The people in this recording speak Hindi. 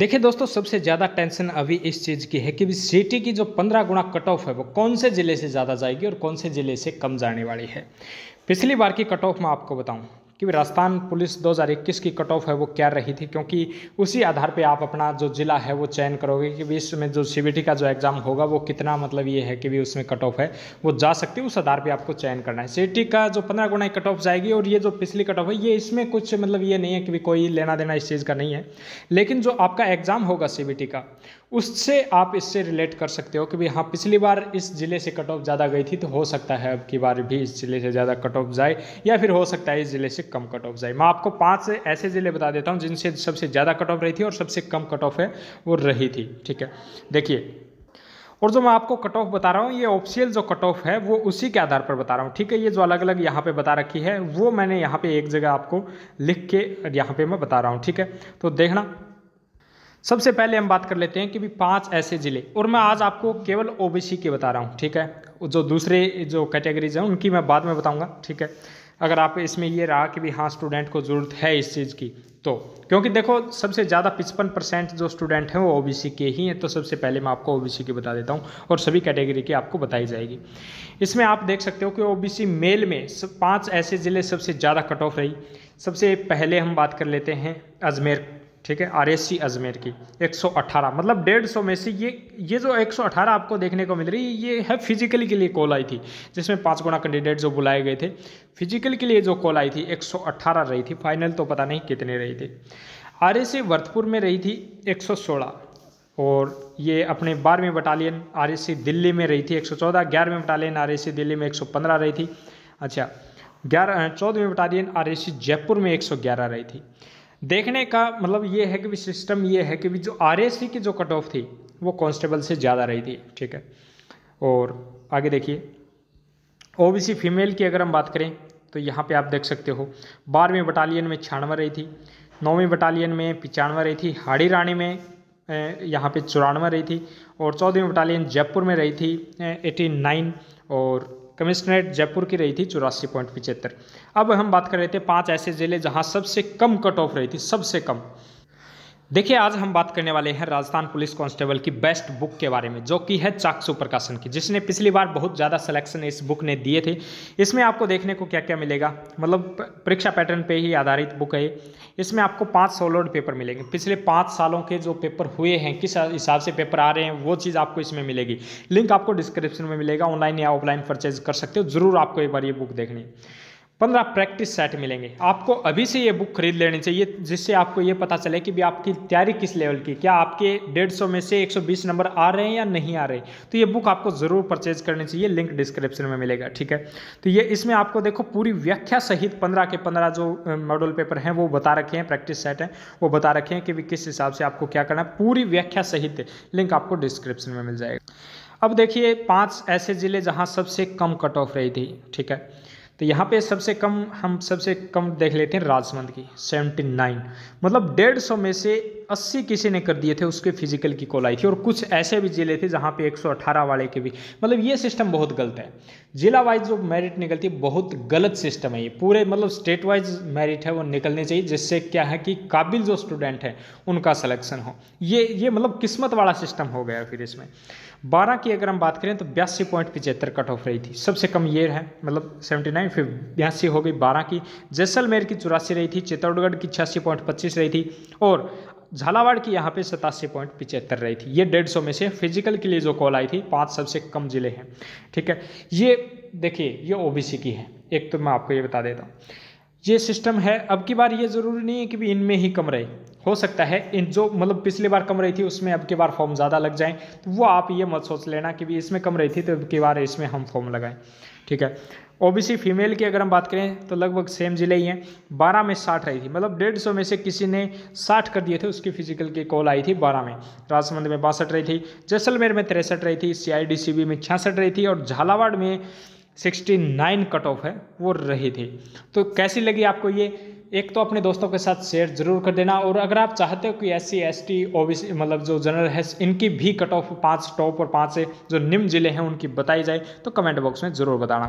देखिए दोस्तों सबसे ज़्यादा टेंशन अभी इस चीज़ की है कि सिटी की जो पंद्रह गुना कट ऑफ है वो कौन से ज़िले से ज़्यादा जाएगी और कौन से ज़िले से कम जाने वाली है पिछली बार की कट ऑफ में आपको बताऊं कि राजस्थान पुलिस 2021 की कट ऑफ है वो क्या रही थी क्योंकि उसी आधार पे आप अपना जो ज़िला है वो चयन करोगे कि भी इसमें जो सी का जो एग्ज़ाम होगा वो कितना मतलब ये है कि भी उसमें कट ऑफ है वो जा सकती है उस आधार पर आपको चयन करना है सी का जो पंद्रह गुना कट ऑफ जाएगी और ये जो पिछली कट ऑफ है ये इसमें कुछ मतलब ये नहीं है कि भी कोई लेना देना इस चीज़ का नहीं है लेकिन जो आपका एग्ज़ाम होगा सी का उससे आप इससे रिलेट कर सकते हो कि भाई हाँ पिछली बार इस ज़िले से कट ऑफ ज़्यादा गई थी तो हो सकता है अब की बार भी इस ज़िले से ज़्यादा कट ऑफ जाए या फिर हो सकता है इस ज़िले से कम कट ऑफ जाए मैं आपको पाँच ऐसे ज़िले बता देता हूँ जिनसे सबसे ज़्यादा कट ऑफ रही थी और सबसे कम कट ऑफ है वो रही थी ठीक है देखिए और जो मैं आपको कट ऑफ बता रहा हूँ ये ऑफिशियल जो कट ऑफ है वो उसी के आधार पर बता रहा हूँ ठीक है ये जो अलग अलग यहाँ पे बता रखी है वो मैंने यहाँ पे एक जगह आपको लिख के यहाँ पे मैं बता रहा हूँ ठीक है तो देखना सबसे पहले हम बात कर लेते हैं कि भी पांच ऐसे ज़िले और मैं आज आपको केवल ओबीसी के बता रहा हूँ ठीक है जो दूसरे जो कैटेगरीज हैं उनकी मैं बाद में बताऊँगा ठीक है अगर आप इसमें ये रहा कि भी हाँ स्टूडेंट को ज़रूरत है इस चीज़ की तो क्योंकि देखो सबसे ज़्यादा पिचपन परसेंट जो स्टूडेंट हैं वो ओबीसी के ही हैं तो सबसे पहले मैं आपको ओबीसी की बता देता हूँ और सभी कैटेगरी की आपको बताई जाएगी इसमें आप देख सकते हो कि ओबीसी मेल में पाँच ऐसे ज़िले सबसे ज़्यादा कट ऑफ रही सबसे पहले हम बात कर लेते हैं अजमेर ठीक है आर एस सी अजमेर की 118 मतलब 150 में से ये ये जो 118 आपको देखने को मिल रही है ये है फिजिकली के लिए कॉल आई थी जिसमें पाँच गुना कैंडिडेट जो बुलाए गए थे फिजिकल के लिए जो कॉल आई थी 118 रही थी फाइनल तो पता नहीं कितने रही थी आर एस में रही थी 116 और ये अपने बारहवीं बटालियन आर दिल्ली में रही थी एक सौ ग्यारहवीं बटालियन आर दिल्ली में एक रही थी अच्छा ग्यारह चौदहवीं बटालियन आर जयपुर में एक रही थी देखने का मतलब ये है कि भी सिस्टम ये है कि भी जो आर की जो कट ऑफ थी वो कांस्टेबल से ज़्यादा रही थी ठीक है और आगे देखिए ओबीसी फीमेल की अगर हम बात करें तो यहाँ पे आप देख सकते हो बारहवीं बटालियन में छियानवे रही थी नौवीं बटालियन में पचानवे रही थी हाड़ी रानी में यहाँ पे चौरानवे रही थी और चौदहवीं बटालियन जयपुर में रही थी एटी नाइन और कमिश्नरेट जयपुर की रही थी चौरासी पॉइंट पिचहत्तर अब हम बात कर रहे थे पाँच ऐसे ज़िले जहां सबसे कम कट ऑफ रही थी सबसे कम देखिए आज हम बात करने वाले हैं राजस्थान पुलिस कांस्टेबल की बेस्ट बुक के बारे में जो कि है चाकसू प्रकाशन की जिसने पिछली बार बहुत ज़्यादा सिलेक्शन इस बुक ने दिए थे इसमें आपको देखने को क्या क्या मिलेगा मतलब परीक्षा पैटर्न पे ही आधारित बुक है इसमें आपको पाँच सोलोड पेपर मिलेंगे पिछले पाँच सालों के जो पेपर हुए हैं किस हिसाब से पेपर आ रहे हैं वो चीज़ आपको इसमें मिलेगी लिंक आपको डिस्क्रिप्शन में मिलेगा ऑनलाइन या ऑफलाइन परचेज कर सकते हो ज़रूर आपको एक बार ये बुक देखनी है पंद्रह प्रैक्टिस सेट मिलेंगे आपको अभी से ये बुक खरीद लेनी चाहिए जिससे आपको ये पता चले कि भी आपकी तैयारी किस लेवल की क्या आपके डेढ़ सौ में से 120 नंबर आ रहे हैं या नहीं आ रहे तो ये बुक आपको ज़रूर परचेज करनी चाहिए लिंक डिस्क्रिप्शन में मिलेगा ठीक है तो ये इसमें आपको देखो पूरी व्याख्या सहित पंद्रह के पंद्रह जो मॉडल पेपर हैं वो बता रखे हैं प्रैक्टिस सेट हैं वो बता रखे हैं कि भी किस हिसाब से आपको क्या करना है पूरी व्याख्या सहित लिंक आपको डिस्क्रिप्शन में मिल जाएगा अब देखिए पाँच ऐसे ज़िले जहाँ सबसे कम कट ऑफ रही थी ठीक है तो यहाँ पे सबसे कम हम सबसे कम देख लेते हैं राजसमंद की सेवेंटी नाइन मतलब डेढ़ सौ में से अस्सी किसी ने कर दिए थे उसके फिजिकल की कॉल आई थी और कुछ ऐसे भी जिले थे जहाँ पे 118 वाले के भी मतलब ये सिस्टम बहुत गलत है जिला वाइज जो मेरिट निकलती है बहुत गलत सिस्टम है ये पूरे मतलब स्टेट वाइज मेरिट है वो निकलने चाहिए जिससे क्या है कि काबिल जो स्टूडेंट हैं उनका सलेक्शन हो ये ये मतलब किस्मत वाला सिस्टम हो गया फिर इसमें बारह की अगर हम बात करें तो बयासी पॉइंट पिचहत्तर कट ऑफ रही थी सबसे कम ये है मतलब सेवेंटी नाइन फिर बयासी हो गई बारह की जैसलमेर की चौरासी रही थी चित्तौड़गढ़ की छियासी पॉइंट पच्चीस रही थी और झालावाड़ की यहाँ पे सतासी पॉइंट पिचहत्तर रही थी ये डेढ़ सौ में से फिजिकल के लिए जो कॉल आई थी पांच सबसे कम जिले हैं ठीक है ये देखिए ये ओबीसी की है एक तो मैं आपको ये बता देता हूँ ये सिस्टम है अब की बार ये ज़रूरी नहीं है कि भी इनमें ही कम रहे हो सकता है इन जो मतलब पिछली बार कम रही थी उसमें अब की बार फॉर्म ज़्यादा लग जाए तो वो आप ये मत सोच लेना कि भी इसमें कम रही थी तो अब की बार इसमें हम फॉर्म लगाएं ठीक है ओबीसी फीमेल की अगर हम बात करें तो लगभग सेम ज़िले ही हैं बारह में साठ आई थी मतलब डेढ़ सौ में से किसी ने साठ कर दिए थे उसकी फिजिकल की कॉल आई थी बारह में राजसमंद में बासठ रही थी जैसलमेर में तिरसठ रही थी सीआईडीसीबी में छियासठ रही थी और झालावाड़ में सिक्सटी नाइन कट ऑफ है वो रही थी तो कैसी लगी आपको ये एक तो अपने दोस्तों के साथ शेयर जरूर कर देना और अगर आप चाहते हो कि S C S T C मतलब जो जनरल है इनकी भी कट ऑफ पाँच टॉप और पाँच जो निम्न जिले हैं उनकी बताई जाए तो कमेंट बॉक्स में ज़रूर बताना